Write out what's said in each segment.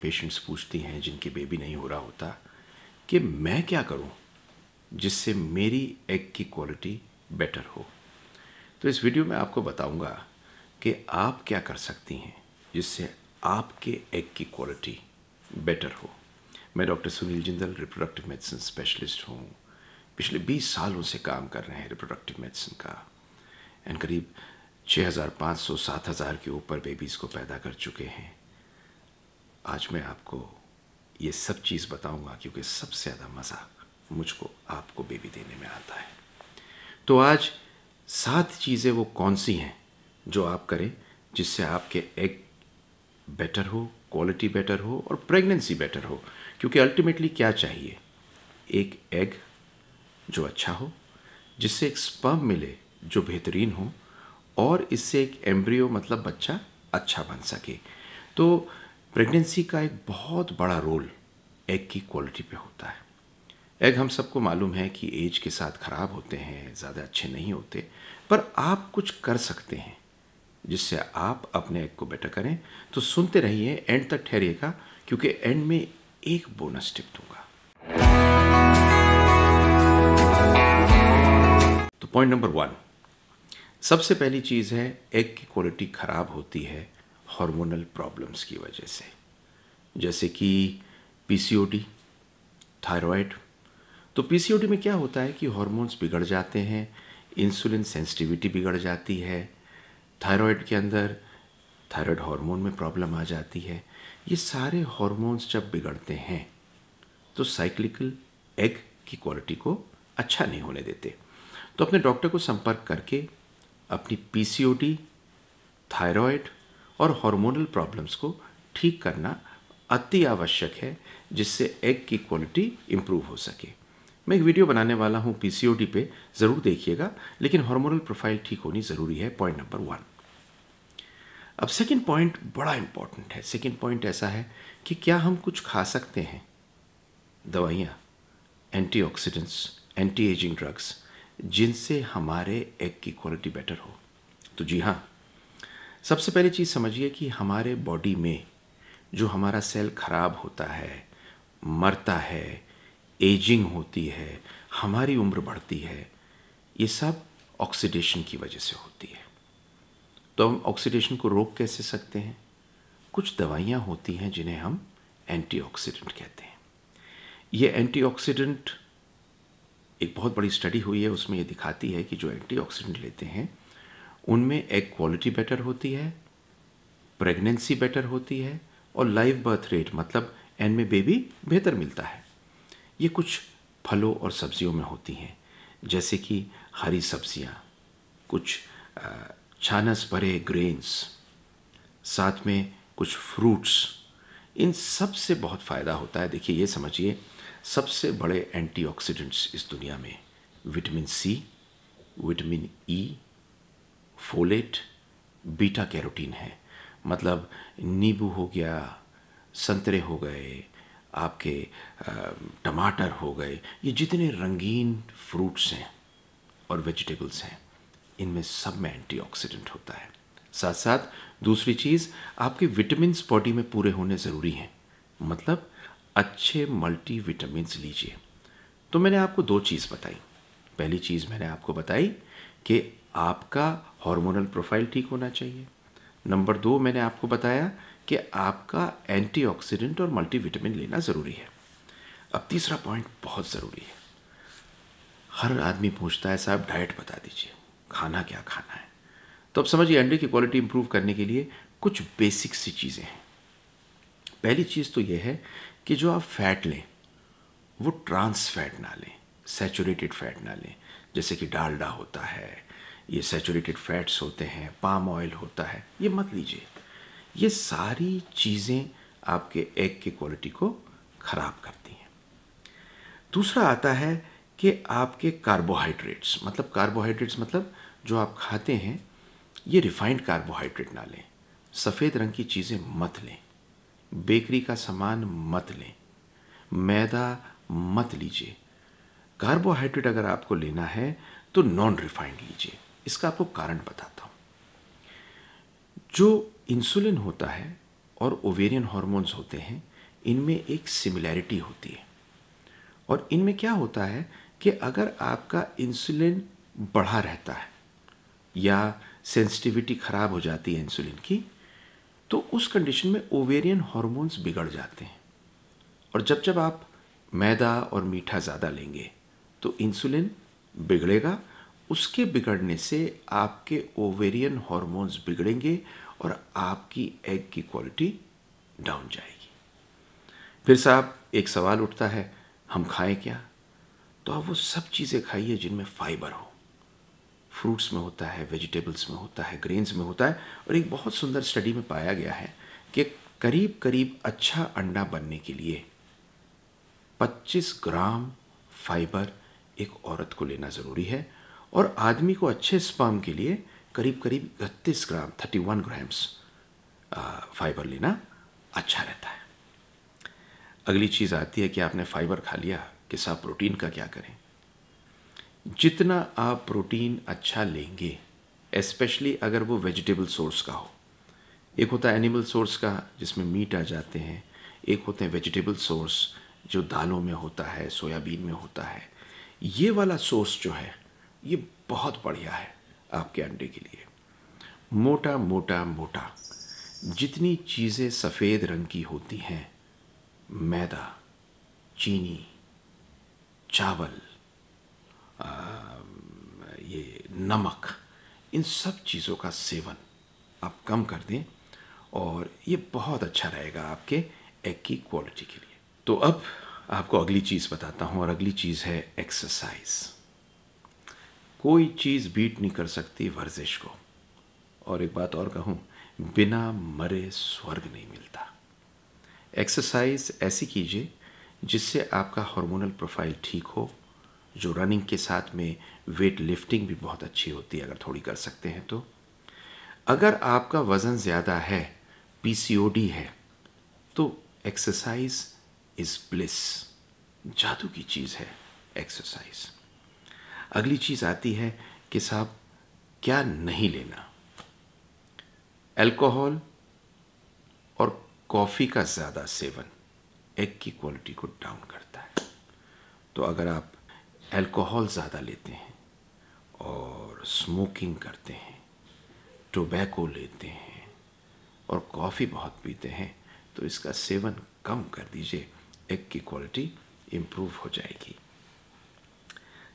Patients पूछती हैं जिनके बेबी नहीं हो रहा होता कि मैं क्या करूं जिससे मेरी एग की क्वालिटी बेटर हो तो इस वीडियो में आपको बताऊंगा कि आप क्या कर सकती हैं जिससे आपके एग की क्वालिटी बेटर हो मैं doctor Sunil Jindal reproductive medicine specialist हूँ पिछले 20 सालों से काम कर रहे हैं रिप्रोडक्टिव मेडिसिन का एंड करीब 6,500-7,000 के ऊपर बेबीज़ को पैदा कर चुके हैं आज मैं आपको ये सब चीज़ बताऊंगा क्योंकि सबसे ज़्यादा मज़ा मुझको आपको बेबी देने में आता है तो आज सात चीज़ें वो कौन सी हैं जो आप करें जिससे आपके एग बेटर हो क्वालिटी बेटर हो और प्रेगनेंसी बेटर हो क्योंकि अल्टीमेटली क्या चाहिए एक एग जो अच्छा हो जिससे एक स्पर्म मिले जो बेहतरीन हो और इससे एक एम्ब्रियो मतलब बच्चा अच्छा बन सके तो प्रेगनेंसी का एक बहुत बड़ा रोल एग की क्वालिटी पे होता है एग हम सबको मालूम है कि एज के साथ ख़राब होते हैं ज़्यादा अच्छे नहीं होते पर आप कुछ कर सकते हैं जिससे आप अपने एग को बेटर करें तो सुनते रहिए एंड तक ठहरिएगा क्योंकि एंड में एक बोनस टिप दूंगा तो पॉइंट नंबर वन सबसे पहली चीज़ है एग की क्वालिटी ख़राब होती है हार्मोनल प्रॉब्लम्स की वजह से जैसे कि पीसीओडी थायराइड तो पीसीओडी में क्या होता है कि हार्मोन्स बिगड़ जाते हैं इंसुलिन सेंसिटिविटी बिगड़ जाती है थायराइड के अंदर थायराइड हार्मोन में प्रॉब्लम आ जाती है ये सारे हार्मोन्स जब बिगड़ते हैं तो साइक्लिकल एग की क्वालिटी को अच्छा नहीं होने देते तो अपने डॉक्टर को संपर्क करके अपनी पीसीओडी थायराइड और हार्मोनल प्रॉब्लम्स को ठीक करना अति आवश्यक है जिससे एग की क्वालिटी इम्प्रूव हो सके मैं एक वीडियो बनाने वाला हूँ पीसीओडी पे ज़रूर देखिएगा लेकिन हार्मोनल प्रोफाइल ठीक होनी ज़रूरी है पॉइंट नंबर वन अब सेकेंड पॉइंट बड़ा इम्पॉर्टेंट है सेकेंड पॉइंट ऐसा है कि क्या हम कुछ खा सकते हैं दवाइयाँ ऑक्सीडेंट्स एंटी एजिंग ड्रग्स जिनसे हमारे एग की क्वालिटी बेटर हो तो जी हाँ सबसे पहली चीज़ समझिए कि हमारे बॉडी में जो हमारा सेल खराब होता है मरता है एजिंग होती है हमारी उम्र बढ़ती है ये सब ऑक्सीडेशन की वजह से होती है तो हम ऑक्सीडेशन को रोक कैसे सकते हैं कुछ दवाइयाँ होती हैं जिन्हें हम एंटीऑक्सीडेंट कहते हैं ये एंटीऑक्सीडेंट एक बहुत बड़ी स्टडी हुई है उसमें ये दिखाती है कि जो एंटीऑक्सीडेंट लेते हैं उनमें एग क्वालिटी बेटर होती है प्रेगनेंसी बेटर होती है और लाइव बर्थ रेट मतलब एन में बेबी बेहतर मिलता है ये कुछ फलों और सब्जियों में होती हैं जैसे कि हरी सब्जियाँ कुछ छानस भरे ग्रेन्स साथ में कुछ फ्रूट्स इन सब से बहुत फ़ायदा होता है देखिए ये समझिए सबसे बड़े एंटीऑक्सीडेंट्स इस दुनिया में vitamin C vitamin E e, folate beta carotene है मतलब नींबू हो गया संतरे हो गए आपके टमाटर हो गए ये जितने रंगीन फ्रूट्स हैं और वेजिटेबल्स हैं इनमें सब में एंटीऑक्सीडेंट होता है साथ साथ दूसरी चीज़ आपके विटामिन बॉडी में पूरे होने ज़रूरी हैं मतलब अच्छे मल्टी विटामिन लीजिए तो मैंने आपको दो चीज़ बताई पहली चीज़ मैंने आपको बताई कि आपका हार्मोनल प्रोफाइल ठीक होना चाहिए नंबर दो मैंने आपको बताया कि आपका एंटीऑक्सीडेंट और मल्टीविटामिन लेना ज़रूरी है अब तीसरा पॉइंट बहुत ज़रूरी है हर आदमी पूछता है साहब डाइट बता दीजिए खाना क्या खाना है तो अब समझिए अंडे की क्वालिटी इंप्रूव करने के लिए कुछ बेसिक सी चीज़ें हैं पहली चीज़ तो यह है कि जो आप फैट लें वो ट्रांस फैट ना लें सेचूरेटेड फैट ना लें जैसे कि डालडा होता है ये सेचूरेटेड फैट्स होते हैं पाम ऑयल होता है ये मत लीजिए ये सारी चीज़ें आपके एग की क्वालिटी को ख़राब करती हैं दूसरा आता है कि आपके कार्बोहाइड्रेट्स मतलब कार्बोहाइड्रेट्स मतलब जो आप खाते हैं ये रिफाइंड कार्बोहाइड्रेट ना लें सफ़ेद रंग की चीज़ें मत लें बेकरी का सामान मत लें मैदा मत लीजिए कार्बोहाइड्रेट अगर आपको लेना है तो नॉन रिफाइंड लीजिए इसका आपको कारण बताता हूँ जो इंसुलिन होता है और ओवेरियन हॉर्मोन्स होते हैं इनमें एक सिमिलैरिटी होती है और इनमें क्या होता है कि अगर आपका इंसुलिन बढ़ा रहता है या सेंसिटिविटी खराब हो जाती है इंसुलिन की तो उस कंडीशन में ओवेरियन हॉर्मोन्स बिगड़ जाते हैं और जब जब आप मैदा और मीठा ज़्यादा लेंगे तो इंसुलिन बिगड़ेगा उसके बिगड़ने से आपके ओवेरियन हॉर्मोन्स बिगड़ेंगे और आपकी एग की क्वालिटी डाउन जाएगी फिर साहब एक सवाल उठता है हम खाएं क्या तो आप वो सब चीज़ें खाइए जिनमें फाइबर हो फ्रूट्स में होता है वेजिटेबल्स में होता है ग्रेन्स में होता है और एक बहुत सुंदर स्टडी में पाया गया है कि करीब करीब अच्छा अंडा बनने के लिए 25 ग्राम फाइबर एक औरत को लेना ज़रूरी है और आदमी को अच्छे स्पर्म के लिए करीब करीब इकतीस gram thirty one grams fibre लेना अच्छा रहता है अगली चीज़ आती है कि आपने फाइबर खा लिया कि साथ प्रोटीन का क्या करें जितना आप प्रोटीन अच्छा लेंगे स्पेशली अगर वो वेजिटेबल सोर्स का हो एक होता है एनिमल सोर्स का जिसमें मीट आ जाते हैं एक होते हैं वेजिटेबल सोर्स जो दालों में होता है सोयाबीन में होता है ये वाला सोर्स जो है ये बहुत बढ़िया है आपके अंडे के लिए मोटा मोटा मोटा जितनी चीज़ें सफ़ेद रंग की होती हैं मैदा चीनी चावल आ, ये नमक इन सब चीज़ों का सेवन आप कम कर दें और ये बहुत अच्छा रहेगा आपके एग की क्वालिटी के लिए तो अब आपको अगली चीज़ बताता हूँ और अगली चीज़ है एक्सरसाइज कोई चीज़ बीट नहीं कर सकती वर्जिश को और एक बात और कहूँ बिना मरे स्वर्ग नहीं मिलता एक्सरसाइज ऐसी कीजिए जिससे आपका हार्मोनल प्रोफाइल ठीक हो जो रनिंग के साथ में वेट लिफ्टिंग भी बहुत अच्छी होती है अगर थोड़ी कर सकते हैं तो अगर आपका वज़न ज़्यादा है पीसीओडी है तो एक्सरसाइज इज ब्लिस जादू की चीज़ है एक्सरसाइज अगली चीज़ आती है कि साहब क्या नहीं लेना अल्कोहल और कॉफ़ी का ज़्यादा सेवन एग की क्वालिटी को डाउन करता है तो अगर आप अल्कोहल ज़्यादा लेते हैं और स्मोकिंग करते हैं टोबैको लेते हैं और कॉफ़ी बहुत पीते हैं तो इसका सेवन कम कर दीजिए एग की क्वालिटी इम्प्रूव हो जाएगी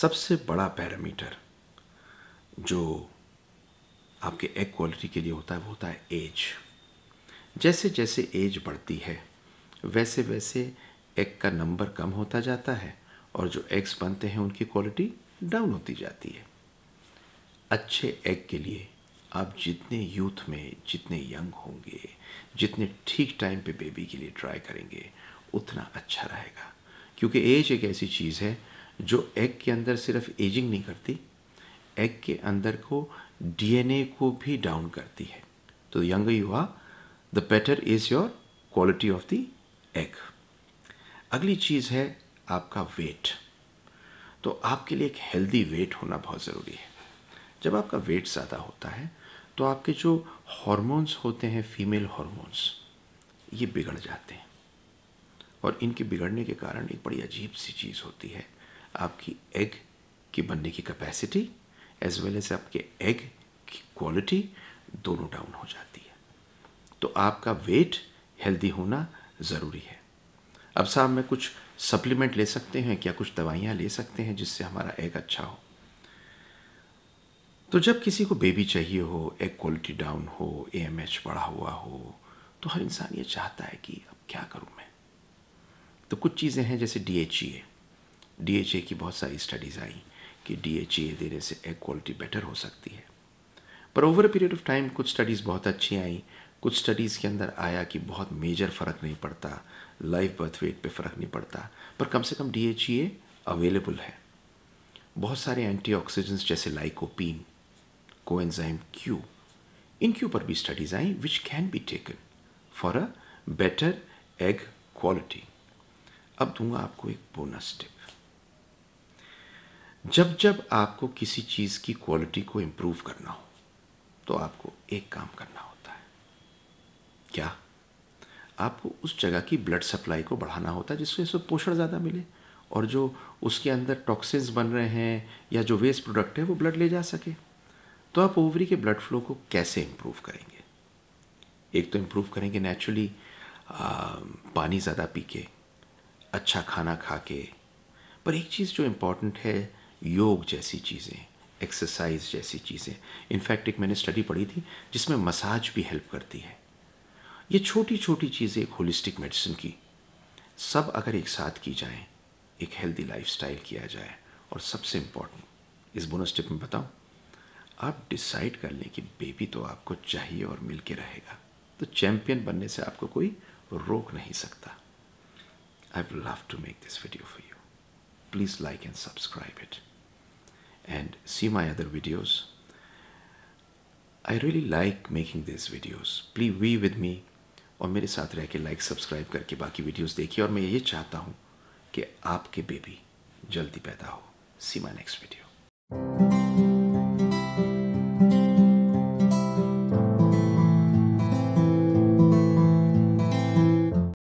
सबसे बड़ा पैरामीटर जो आपके एग क्वालिटी के लिए होता है वो होता है एज जैसे जैसे एज बढ़ती है वैसे वैसे एग का नंबर कम होता जाता है और जो एग्स बनते हैं उनकी क्वालिटी डाउन होती जाती है अच्छे एग के लिए आप जितने यूथ में जितने यंग होंगे जितने ठीक टाइम पे बेबी के लिए ट्राई करेंगे उतना अच्छा रहेगा क्योंकि एज एक ऐसी चीज़ है जो एग के अंदर सिर्फ एजिंग नहीं करती एग के अंदर को डीएनए को भी डाउन करती है तो यंग युवा the better is your quality of the egg अगली चीज़ है आपका वेट तो आपके लिए एक हेल्दी वेट होना बहुत ज़रूरी है जब आपका वेट ज़्यादा होता है तो आपके जो हॉर्मोन्स होते हैं फीमेल हॉर्मोन्स ये बिगड़ जाते हैं और इनके बिगड़ने के कारण एक बड़ी अजीब सी चीज़ होती है आपकी एग की बनने की कैपेसिटी एज वेल एज आपके एग की क्वालिटी दोनों डाउन हो जाती है तो आपका वेट हेल्दी होना ज़रूरी है अब साहब मैं कुछ सप्लीमेंट ले सकते हैं क्या कुछ दवाइयाँ ले सकते हैं जिससे हमारा एग अच्छा हो तो जब किसी को बेबी चाहिए हो एग क्वालिटी डाउन हो ए बढ़ा हुआ हो तो हर इंसान ये चाहता है कि अब क्या करूँ मैं तो कुछ चीज़ें हैं जैसे D H A D H A की बहुत सारी स्टडीज़ आई कि डी एच ए देने से एग क्वालिटी बेटर हो सकती है पर over a period of time कुछ स्टडीज़ बहुत अच्छी आई कुछ स्टडीज़ के अंदर आया कि बहुत मेजर फ़र्क नहीं पड़ता लाइफ बर्थ वेट पे फ़र्क नहीं पड़ता पर कम से कम डी एच ई अवेलेबल है बहुत सारे एंटी जैसे लाइकोपिन कोएंजाइम क्यू इनके ऊपर भी स्टडीज़ आई which can be taken for a better egg quality अब दूंगा आपको एक बोनस टिप जब जब आपको किसी चीज़ की क्वालिटी को इंप्रूव करना हो तो आपको एक काम करना होता है क्या आपको उस जगह की ब्लड सप्लाई को बढ़ाना होता है जिससे पोषण ज़्यादा मिले और जो उसके अंदर टॉक्सिन्स बन रहे हैं या जो वेस्ट प्रोडक्ट है वो ब्लड ले जा सके तो आप ओवरी के ब्लड फ्लो को कैसे इम्प्रूव करेंगे एक तो इम्प्रूव करेंगे नेचुरली पानी ज़्यादा पी के अच्छा खाना खा के पर एक चीज़ जो इम्पॉर्टेंट है योग जैसी चीज़ें एक्सरसाइज जैसी चीज़ें इनफैक्ट एक मैंने स्टडी पढ़ी थी जिसमें मसाज भी हेल्प करती है ये छोटी छोटी चीज़ें एक होलिस्टिक मेडिसिन की सब अगर एक साथ की जाए एक हेल्दी लाइफ किया जाए और सबसे इम्पॉर्टेंट इस बोनस टिप में बताऊँ आप डिसाइड कर लें कि बेबी तो आपको चाहिए और मिल के रहेगा तो चैम्पियन बनने से आपको कोई रोक नहीं सकता I would love to make this video for you. Please like and subscribe it and see my other videos. I really like making these videos. Please be with me और मेरे साथ रह के लाइक सब्सक्राइब करके बाकी videos देखिए और मैं ये चाहता हूँ कि आपके बेबी जल्दी पैदा हो सी माई नेक्स्ट वीडियो